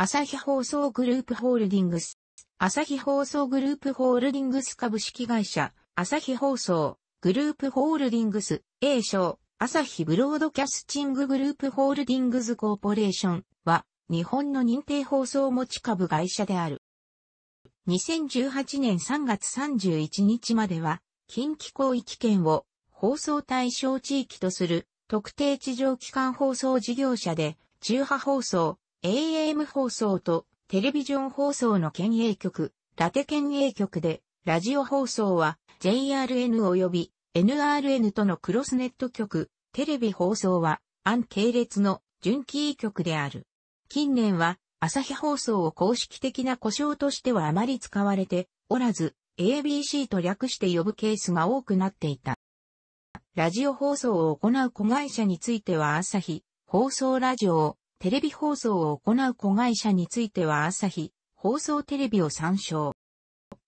朝日放送グループホールディングス。朝日放送グループホールディングス株式会社、朝日放送、グループホールディングス、A 賞、朝日ブロードキャスティンググループホールディングズコーポレーションは、日本の認定放送持ち株会社である。2018年3月31日までは、近畿広域圏を放送対象地域とする特定地上機関放送事業者で、中波放送、AM 放送とテレビジョン放送の県営局、ラテ県営局で、ラジオ放送は JRN 及び NRN とのクロスネット局、テレビ放送はン系列の純キー局である。近年は朝日放送を公式的な故障としてはあまり使われておらず、ABC と略して呼ぶケースが多くなっていた。ラジオ放送を行う子会社については朝日、放送ラジオテレビ放送を行う子会社については朝日放送テレビを参照。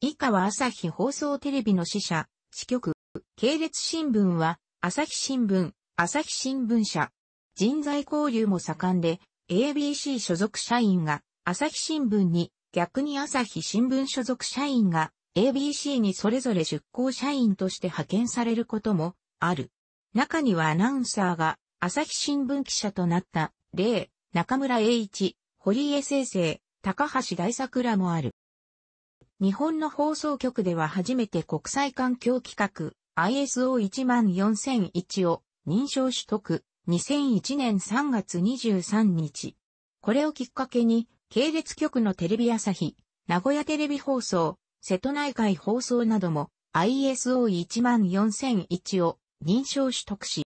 以下は朝日放送テレビの支社、支局、系列新聞は朝日新聞、朝日新聞社。人材交流も盛んで ABC 所属社員が朝日新聞に逆に朝日新聞所属社員が ABC にそれぞれ出向社員として派遣されることもある。中にはアナウンサーが朝日新聞記者となった例中村栄一、堀江生高橋大桜もある。日本の放送局では初めて国際環境企画 ISO14001 を認証取得2001年3月23日。これをきっかけに系列局のテレビ朝日、名古屋テレビ放送、瀬戸内海放送なども ISO14001 を認証取得し、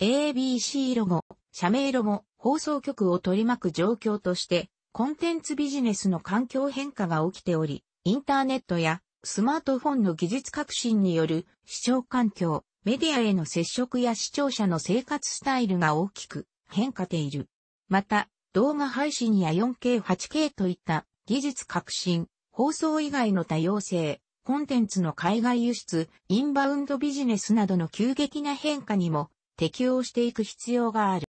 ABC ロゴ、社名ロゴ、放送局を取り巻く状況として、コンテンツビジネスの環境変化が起きており、インターネットやスマートフォンの技術革新による視聴環境、メディアへの接触や視聴者の生活スタイルが大きく変化ている。また、動画配信や 4K、8K といった技術革新、放送以外の多様性、コンテンツの海外輸出、インバウンドビジネスなどの急激な変化にも適応していく必要がある。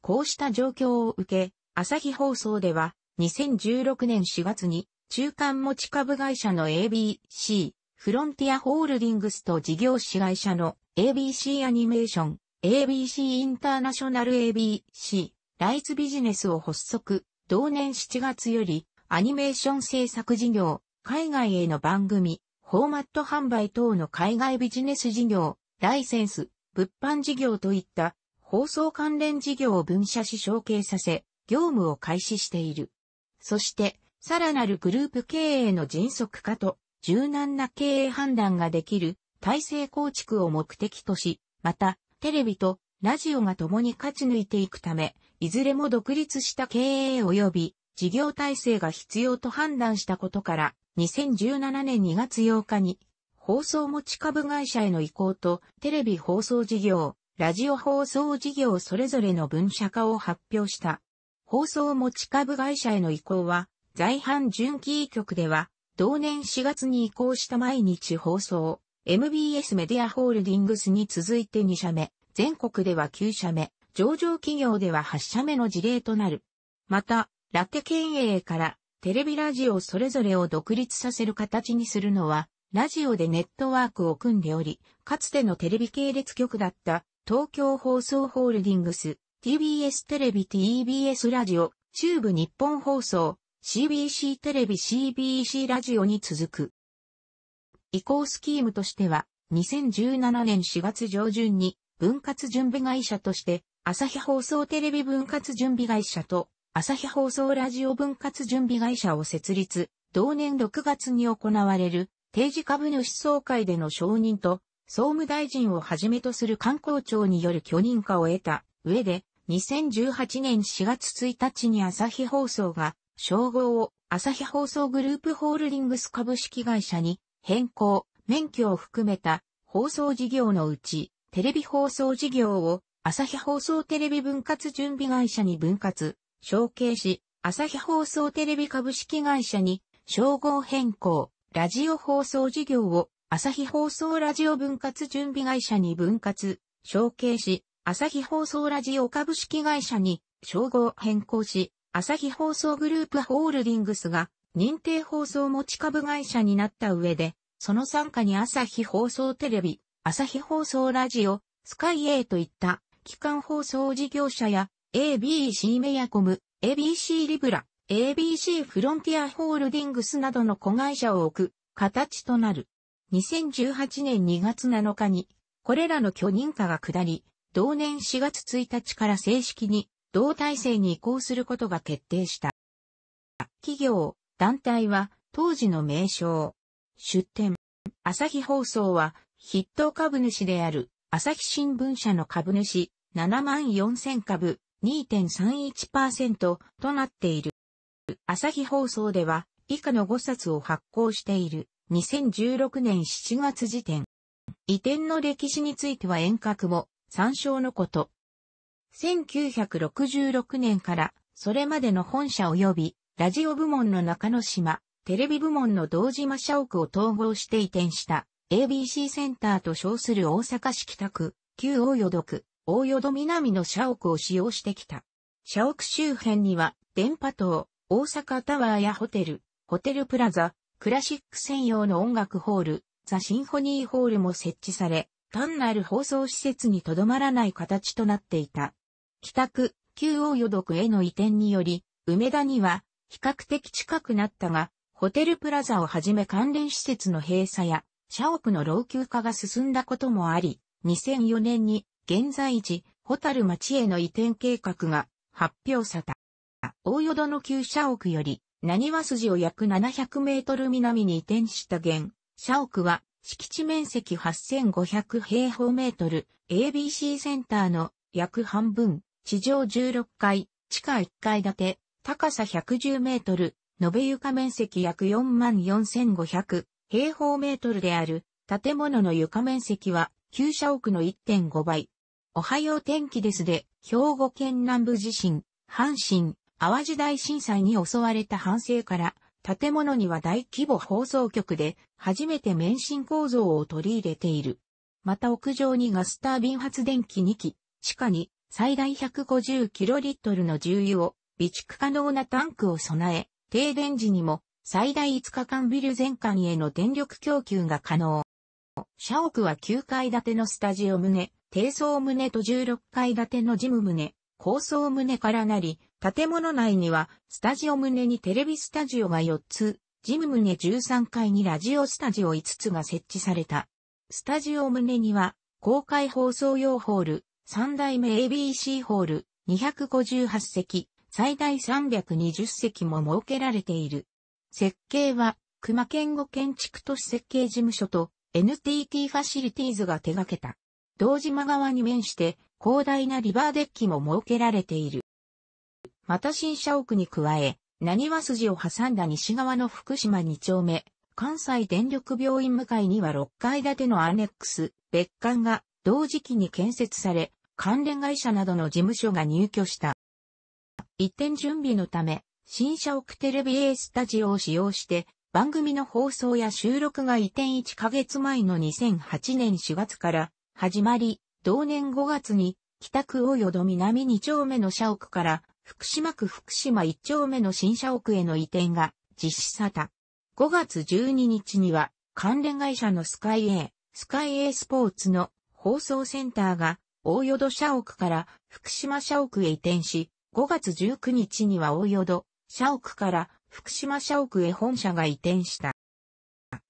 こうした状況を受け、朝日放送では、2016年4月に、中間持ち株会社の ABC、フロンティアホールディングスと事業子会社の ABC アニメーション、ABC インターナショナル ABC、ライツビジネスを発足、同年7月より、アニメーション制作事業、海外への番組、フォーマット販売等の海外ビジネス事業、ライセンス、物販事業といった放送関連事業を分社し承継させ、業務を開始している。そして、さらなるグループ経営の迅速化と、柔軟な経営判断ができる体制構築を目的とし、また、テレビとラジオが共に勝ち抜いていくため、いずれも独立した経営及び事業体制が必要と判断したことから、2017年2月8日に、放送持ち株会社への移行とテレビ放送事業、ラジオ放送事業それぞれの分社化を発表した。放送持ち株会社への移行は、在阪準キー局では、同年4月に移行した毎日放送、MBS メディアホールディングスに続いて2社目、全国では9社目、上場企業では8社目の事例となる。また、ラテ県営からテレビラジオそれぞれを独立させる形にするのは、ラジオでネットワークを組んでおり、かつてのテレビ系列局だった東京放送ホールディングス、TBS テレビ TBS ラジオ、中部日本放送、CBC テレビ CBC ラジオに続く。移行スキームとしては、2017年4月上旬に分割準備会社として、朝日放送テレビ分割準備会社と、朝日放送ラジオ分割準備会社を設立、同年6月に行われる定時株主総会での承認と総務大臣をはじめとする観光庁による許認可を得た上で、2018年4月1日に朝日放送が、称号を朝日放送グループホールディングス株式会社に変更、免許を含めた放送事業のうち、テレビ放送事業を朝日放送テレビ分割準備会社に分割、承継し、朝日放送テレビ株式会社に称号変更、ラジオ放送事業を朝日放送ラジオ分割準備会社に分割、承継し、朝日放送ラジオ株式会社に称号変更し、朝日放送グループホールディングスが認定放送持ち株会社になった上で、その参加に朝日放送テレビ、朝日放送ラジオ、スカイ A といった機関放送事業者や ABC メヤコム、ABC リブラ、ABC フロンティアホールディングスなどの子会社を置く形となる。2018年2月7日に、これらの許認可が下り、同年4月1日から正式に同体制に移行することが決定した。企業、団体は当時の名称、出展、朝日放送は筆頭株主である朝日新聞社の株主7万4000株2.31%となっている。朝日放送では以下の5冊を発行している。2016年7月時点。移転の歴史については遠隔も参照のこと。1966年からそれまでの本社及びラジオ部門の中の島、テレビ部門の道島社屋を統合して移転した ABC センターと称する大阪市北区、旧大淀区、大淀南の社屋を使用してきた。社屋周辺には電波塔、大阪タワーやホテル、ホテルプラザ、クラシック専用の音楽ホール、ザ・シンフォニーホールも設置され、単なる放送施設にとどまらない形となっていた。北区、旧大淀区への移転により、梅田には比較的近くなったが、ホテルプラザをはじめ関連施設の閉鎖や、社屋の老朽化が進んだこともあり、2004年に現在地、ホタル町への移転計画が発表された。大淀の旧社屋より何は筋を約700メートル南に移転した現、社屋は、敷地面積8500平方メートル、ABC センターの約半分、地上16階、地下1階建て、高さ110メートル、延べ床面積約4万4500平方メートルである、建物の床面積は、旧社屋の1.5倍。おはよう天気ですで、兵庫県南部地震、阪神、淡路大震災に襲われた反省から、建物には大規模放送局で初めて免震構造を取り入れている。また屋上にガスタービン発電機2機、地下に最大1 5 0トルの重油を備蓄可能なタンクを備え、停電時にも最大5日間ビル全館への電力供給が可能。社屋は9階建てのスタジオ棟、低層棟と16階建てのジム棟、高層棟からなり、建物内には、スタジオ棟にテレビスタジオが4つ、ジム棟13階にラジオスタジオ5つが設置された。スタジオ棟には、公開放送用ホール、3代目 ABC ホール、258席、最大320席も設けられている。設計は、熊健吾建築都市設計事務所と NTT ファシリティーズが手掛けた。道島側に面して広大なリバーデッキも設けられている。また新社屋に加え、何は筋を挟んだ西側の福島2丁目、関西電力病院向かいには6階建てのアネックス、別館が同時期に建設され、関連会社などの事務所が入居した。一転準備のため、新社屋テレビ A スタジオを使用して、番組の放送や収録が移転1ヶ月前の2008年4月から始まり、同年5月に、北区大淀南2丁目の社屋から、福島区福島1丁目の新社屋への移転が実施された。5月12日には、関連会社のスカイ A、スカイ A スポーツの放送センターが、大淀社屋から福島社屋へ移転し、5月19日には大淀社屋から福島社屋へ本社が移転した。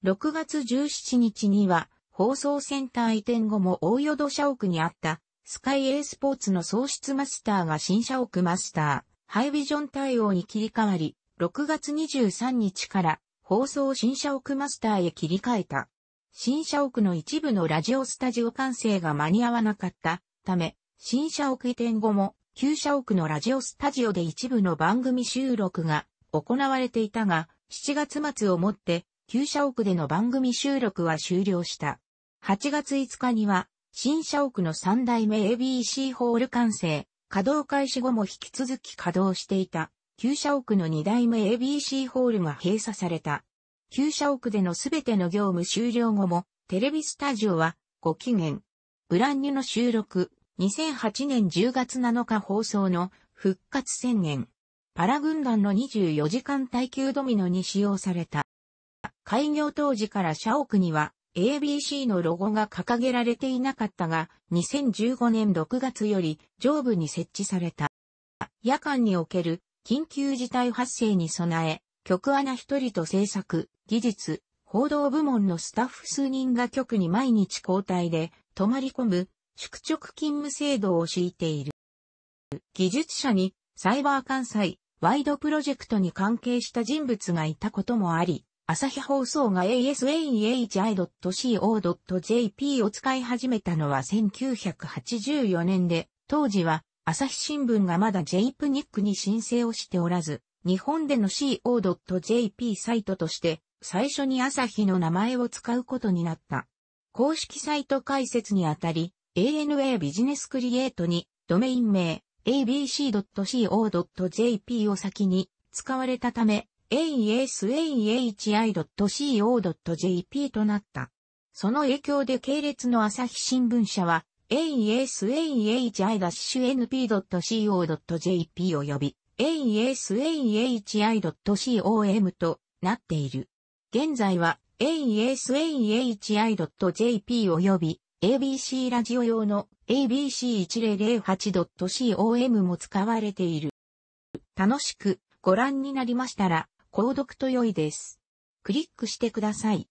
6月17日には、放送センター移転後も大淀社屋にあった、スカイエースポーツの創出マスターが新社屋マスター、ハイビジョン対応に切り替わり、6月23日から放送新社屋マスターへ切り替えた。新社屋の一部のラジオスタジオ完成が間に合わなかったため、新社屋移転後も旧社屋のラジオスタジオで一部の番組収録が行われていたが、7月末をもって旧社屋での番組収録は終了した。8月5日には、新社屋の3代目 ABC ホール完成、稼働開始後も引き続き稼働していた、旧社屋の2代目 ABC ホールが閉鎖された。旧社屋でのすべての業務終了後も、テレビスタジオは、ご期限。ブランニュの収録、2008年10月7日放送の、復活宣言。パラ軍団の24時間耐久ドミノに使用された。開業当時から社屋には、ABC のロゴが掲げられていなかったが、2015年6月より上部に設置された。夜間における緊急事態発生に備え、局アナ一人と制作、技術、報道部門のスタッフ数人が局に毎日交代で泊まり込む宿直勤務制度を敷いている。技術者にサイバー関西ワイドプロジェクトに関係した人物がいたこともあり、朝日放送が asahi.co.jp を使い始めたのは1984年で、当時は朝日新聞がまだ JPNIC に申請をしておらず、日本での co.jp サイトとして最初に朝日の名前を使うことになった。公式サイト開設にあたり、ANA ビジネスクリエイトにドメイン名 abc.co.jp を先に使われたため、asahi.co.jp となった。その影響で系列の朝日新聞社は asahi-np.co.jp 及び asahi.com となっている。現在は asahi.jp 及び ABC ラジオ用の abc1008.com も使われている。楽しくご覧になりましたら、購読と良いです。クリックしてください。